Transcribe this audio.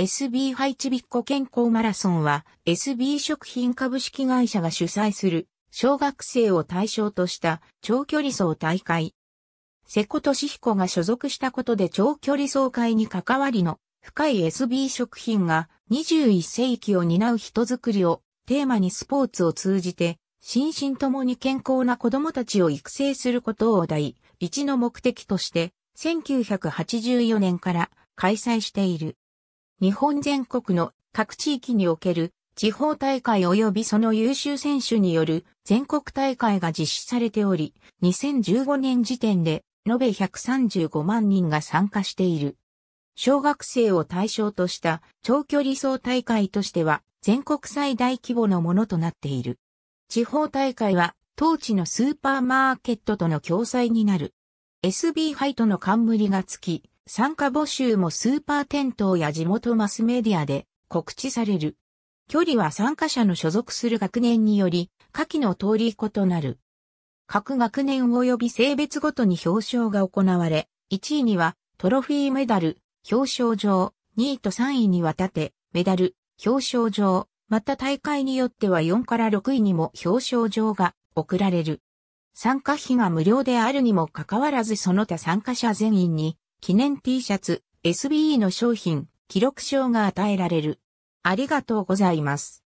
SB ハイチビッコ健康マラソンは SB 食品株式会社が主催する小学生を対象とした長距離走大会。瀬古俊彦が所属したことで長距離走会に関わりの深い SB 食品が21世紀を担う人づくりをテーマにスポーツを通じて心身ともに健康な子供たちを育成することを第一の目的として1984年から開催している。日本全国の各地域における地方大会及びその優秀選手による全国大会が実施されており、2015年時点で延べ135万人が参加している。小学生を対象とした長距離走大会としては全国最大規模のものとなっている。地方大会は当地のスーパーマーケットとの共催になる。SB ハイトの冠がつき、参加募集もスーパーテントや地元マスメディアで告知される。距離は参加者の所属する学年により、下記の通り異なる。各学年及び性別ごとに表彰が行われ、1位にはトロフィーメダル、表彰状、2位と3位には盾、メダル、表彰状、また大会によっては4から6位にも表彰状が贈られる。参加費が無料であるにもかかわらずその他参加者全員に記念 T シャツ、SBE の商品、記録賞が与えられる。ありがとうございます。